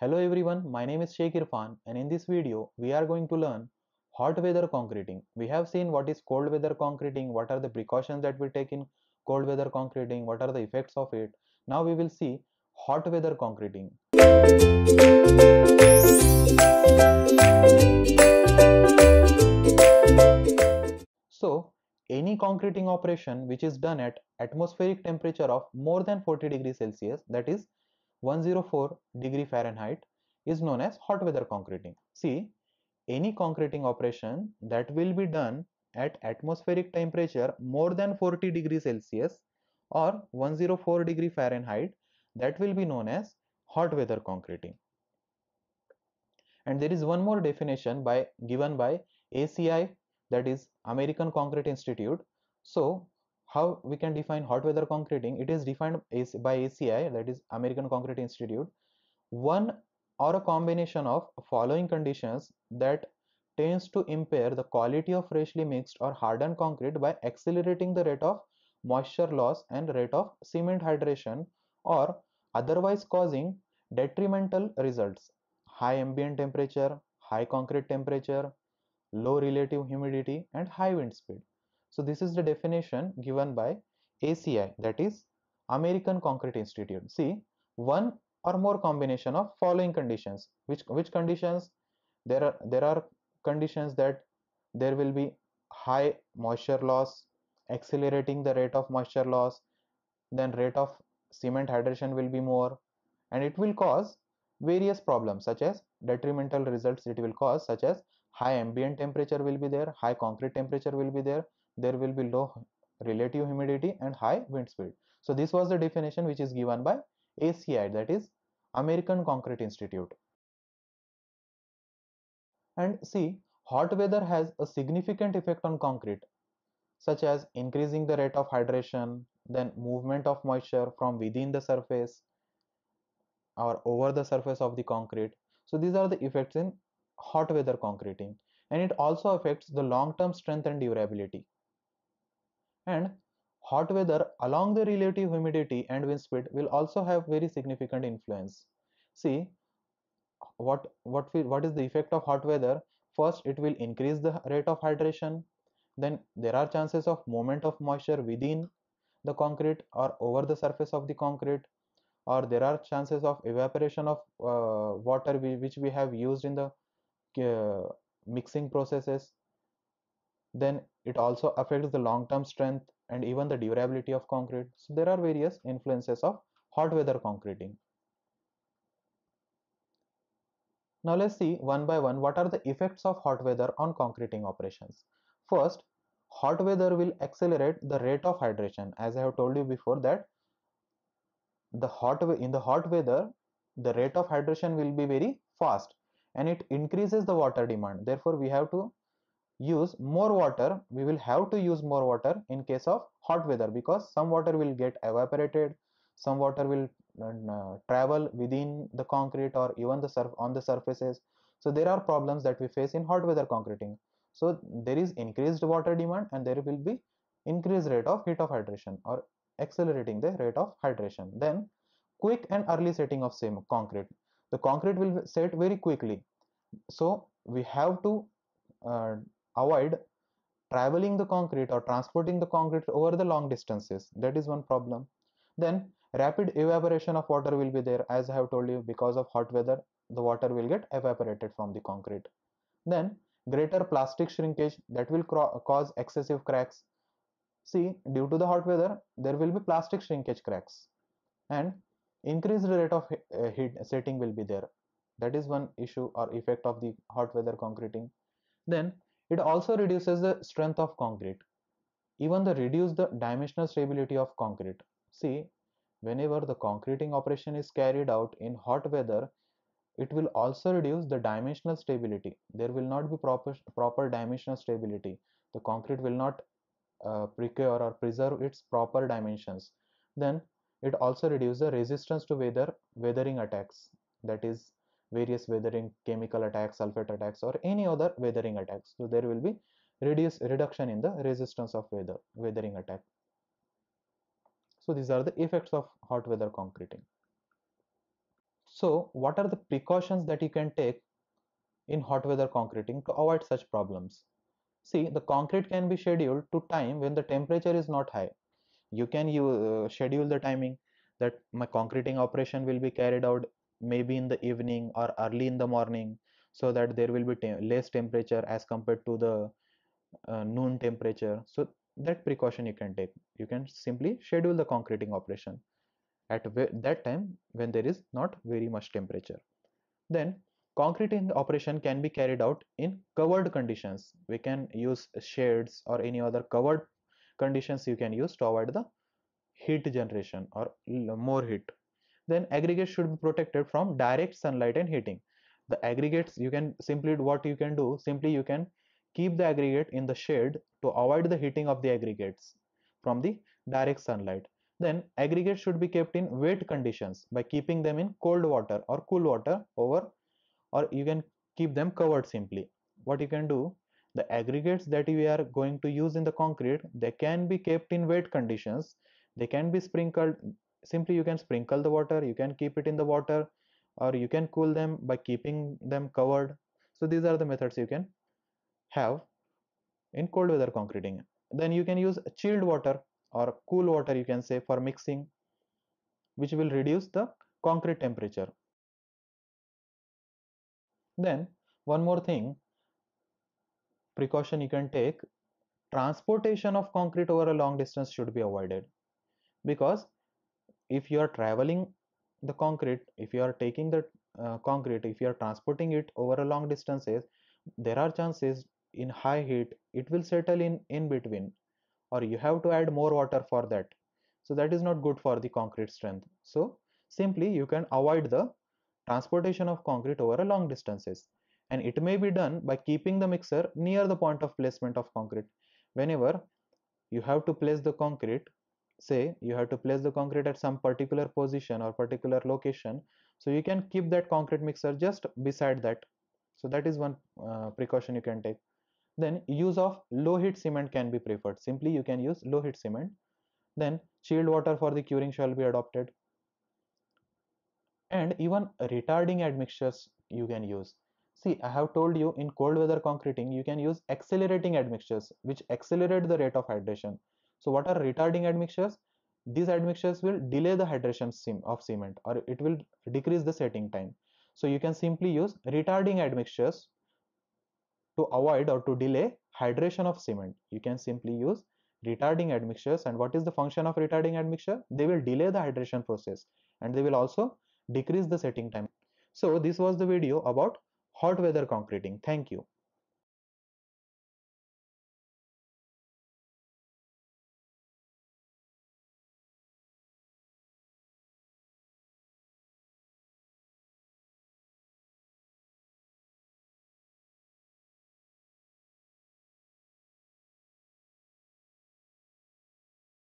Hello everyone, my name is Sheikh Irfan and in this video we are going to learn hot weather concreting. We have seen what is cold weather concreting, what are the precautions that we take in cold weather concreting, what are the effects of it. Now we will see hot weather concreting. So any concreting operation which is done at atmospheric temperature of more than 40 degrees Celsius that is 104 degree Fahrenheit is known as hot weather concreting. See, any concreting operation that will be done at atmospheric temperature more than 40 degrees Celsius or 104 degree Fahrenheit that will be known as hot weather concreting. And there is one more definition by given by ACI that is American Concrete Institute. So how we can define hot weather concreting it is defined by ACI that is American Concrete Institute one or a combination of following conditions that tends to impair the quality of freshly mixed or hardened concrete by accelerating the rate of moisture loss and rate of cement hydration or otherwise causing detrimental results high ambient temperature high concrete temperature low relative humidity and high wind speed so this is the definition given by ACI that is American Concrete Institute. See one or more combination of following conditions. Which which conditions? There are there are conditions that there will be high moisture loss, accelerating the rate of moisture loss, then rate of cement hydration will be more and it will cause various problems such as detrimental results it will cause such as high ambient temperature will be there high concrete temperature will be there there will be low relative humidity and high wind speed so this was the definition which is given by ACI that is American Concrete Institute and see hot weather has a significant effect on concrete such as increasing the rate of hydration then movement of moisture from within the surface or over the surface of the concrete so these are the effects in hot weather concreting and it also affects the long term strength and durability. And hot weather along the relative humidity and wind speed will also have very significant influence. See what what what is the effect of hot weather? First, it will increase the rate of hydration. Then there are chances of movement of moisture within the concrete or over the surface of the concrete or there are chances of evaporation of uh, water we, which we have used in the uh, mixing processes then it also affects the long-term strength and even the durability of concrete so there are various influences of hot weather concreting now let's see one by one what are the effects of hot weather on concreting operations first hot weather will accelerate the rate of hydration as i have told you before that the hot in the hot weather the rate of hydration will be very fast and it increases the water demand therefore we have to use more water we will have to use more water in case of hot weather because some water will get evaporated some water will um, uh, travel within the concrete or even the surf on the surfaces so there are problems that we face in hot weather concreting so there is increased water demand and there will be increased rate of heat of hydration or accelerating the rate of hydration then quick and early setting of same concrete the concrete will set very quickly so we have to uh, avoid traveling the concrete or transporting the concrete over the long distances that is one problem then rapid evaporation of water will be there as i have told you because of hot weather the water will get evaporated from the concrete then greater plastic shrinkage that will cause excessive cracks see due to the hot weather there will be plastic shrinkage cracks and increased rate of uh, heat setting will be there that is one issue or effect of the hot weather concreting then it also reduces the strength of concrete even the reduce the dimensional stability of concrete see whenever the concreting operation is carried out in hot weather it will also reduce the dimensional stability there will not be proper proper dimensional stability the concrete will not uh, or preserve its proper dimensions then it also reduces the resistance to weather weathering attacks that is various weathering chemical attacks sulfate attacks or any other weathering attacks so there will be reduce reduction in the resistance of weather weathering attack so these are the effects of hot weather concreting so what are the precautions that you can take in hot weather concreting to avoid such problems see the concrete can be scheduled to time when the temperature is not high you can you uh, schedule the timing that my concreting operation will be carried out maybe in the evening or early in the morning so that there will be te- less temperature as compared to the uh, noon temperature so that precaution you can take you can simply schedule the concreting operation at that time when there is not very much temperature then concreting operation can be carried out in covered conditions we can use shades or any other covered conditions you can use to avoid the heat generation or more heat then aggregates should be protected from direct sunlight and heating the aggregates you can simply what you can do simply you can keep the aggregate in the shade to avoid the heating of the aggregates from the direct sunlight then aggregates should be kept in wet conditions by keeping them in cold water or cool water over or you can keep them covered simply what you can do the aggregates that we are going to use in the concrete they can be kept in wet conditions they can be sprinkled simply you can sprinkle the water you can keep it in the water or you can cool them by keeping them covered so these are the methods you can have in cold weather concreting then you can use chilled water or cool water you can say for mixing which will reduce the concrete temperature then one more thing precaution you can take transportation of concrete over a long distance should be avoided because if you are traveling the concrete if you are taking the uh, concrete if you are transporting it over a long distances there are chances in high heat it will settle in in between or you have to add more water for that so that is not good for the concrete strength so simply you can avoid the transportation of concrete over a long distances and it may be done by keeping the mixer near the point of placement of concrete whenever you have to place the concrete say you have to place the concrete at some particular position or particular location so you can keep that concrete mixer just beside that so that is one uh, precaution you can take then use of low heat cement can be preferred simply you can use low heat cement then chilled water for the curing shall be adopted and even retarding admixtures you can use see i have told you in cold weather concreting you can use accelerating admixtures which accelerate the rate of hydration so what are retarding admixtures? These admixtures will delay the hydration of cement or it will decrease the setting time. So you can simply use retarding admixtures to avoid or to delay hydration of cement. You can simply use retarding admixtures and what is the function of retarding admixture? They will delay the hydration process and they will also decrease the setting time. So this was the video about hot weather concreting. Thank you.